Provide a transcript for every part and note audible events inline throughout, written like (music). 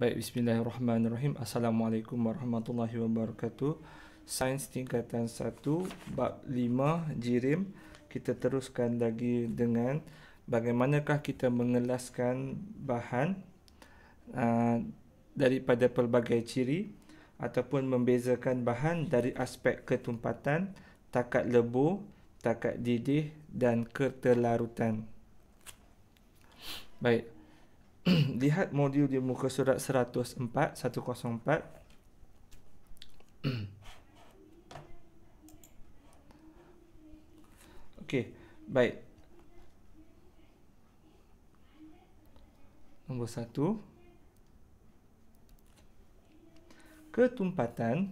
Baik, bismillahirrahmanirrahim. Assalamualaikum warahmatullahi wabarakatuh. Sains tingkatan 1, bab 5, jirim. Kita teruskan lagi dengan bagaimanakah kita mengelaskan bahan uh, daripada pelbagai ciri ataupun membezakan bahan dari aspek ketumpatan, takat lebu, takat didih dan kerta Baik. (clears throat) lihat modul di muka surat 104 104 Okey, baik. Nombor satu. Ketumpatan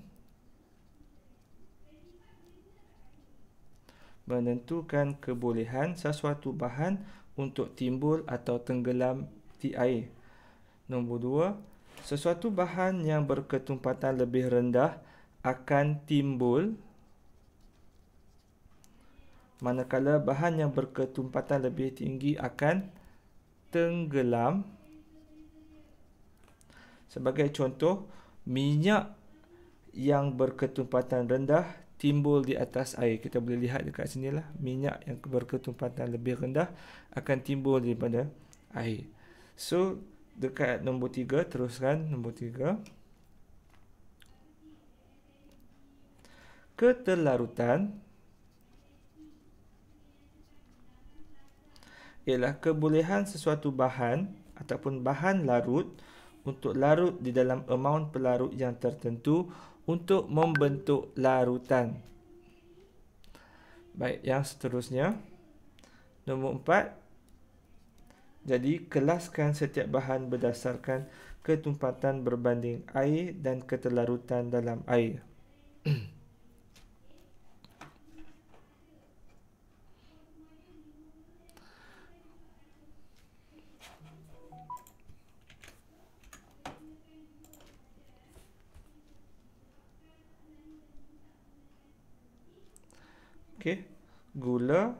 menentukan kebolehan sesuatu bahan untuk timbul atau tenggelam di air. Nombor dua, sesuatu bahan yang berketumpatan lebih rendah akan timbul manakala bahan yang berketumpatan lebih tinggi akan tenggelam. Sebagai contoh, minyak yang berketumpatan rendah timbul di atas air. Kita boleh lihat dekat lah, minyak yang berketumpatan lebih rendah akan timbul daripada air. So dekat nombor tiga teruskan nombor tiga. Keterlarutan ialah kebolehan sesuatu bahan ataupun bahan larut untuk larut di dalam amount pelarut yang tertentu untuk membentuk larutan. Baik, yang seterusnya. Nombor empat, jadi, kelaskan setiap bahan berdasarkan ketumpatan berbanding air dan ketelarutan dalam air. Okey, gula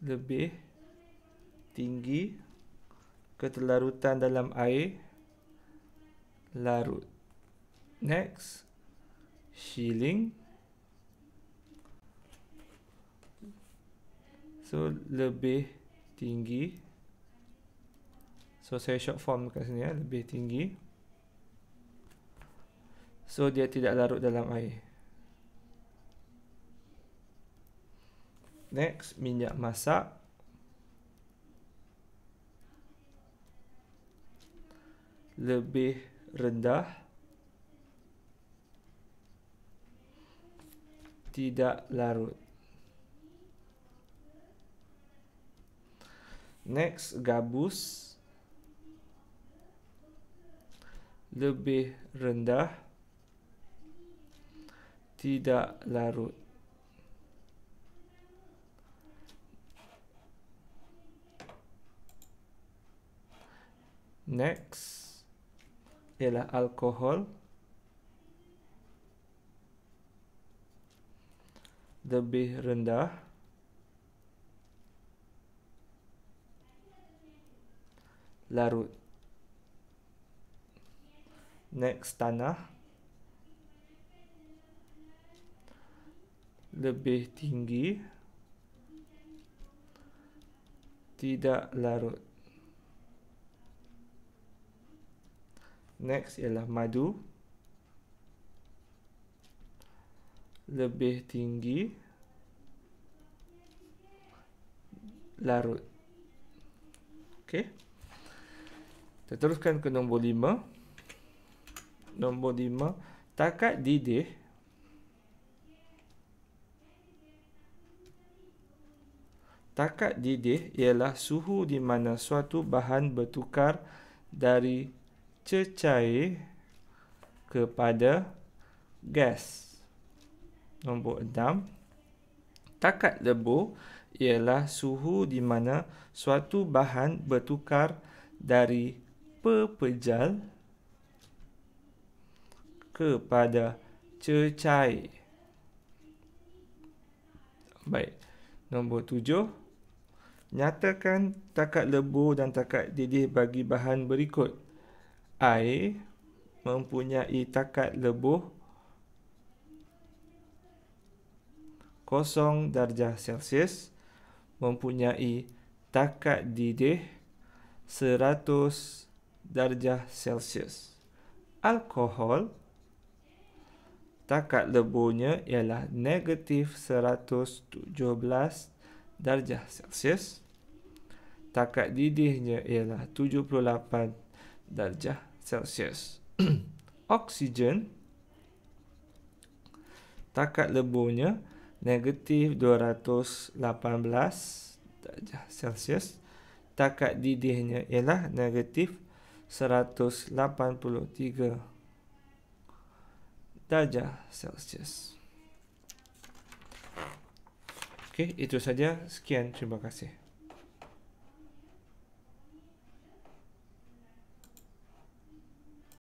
lebih tinggi ketelarutan dalam air larut. Next, shilling. So, lebih tinggi. So, saya short form kat sini ya. Lebih tinggi. So, dia tidak larut dalam air. next minyak masak lebih rendah tidak larut next gabus lebih rendah tidak larut next ialah alkohol lebih rendah larut next tanah lebih tinggi tidak larut Next ialah madu Lebih tinggi Larut Okay Kita teruskan ke nombor lima Nombor lima Takat didih Takat didih ialah suhu di mana suatu bahan bertukar dari cecair kepada gas. Nombor enam. Takat lebu ialah suhu di mana suatu bahan bertukar dari pepejal kepada cecair. Baik. Nombor tujuh. Nyatakan takat lebur dan takat didih bagi bahan berikut air mempunyai takat lebuh 0 darjah Celsius mempunyai takat didih 100 darjah Celsius. Alkohol takat lebuhnya ialah negatif 117 darjah Celsius. Takat didihnya ialah 78 darjah Celsius. (clears throat) Oksigen takat lebuhnya negatif 218 Celsius. Takat didihnya ialah negatif 183 darjah Celsius. Okey, itu saja. Sekian. Terima kasih.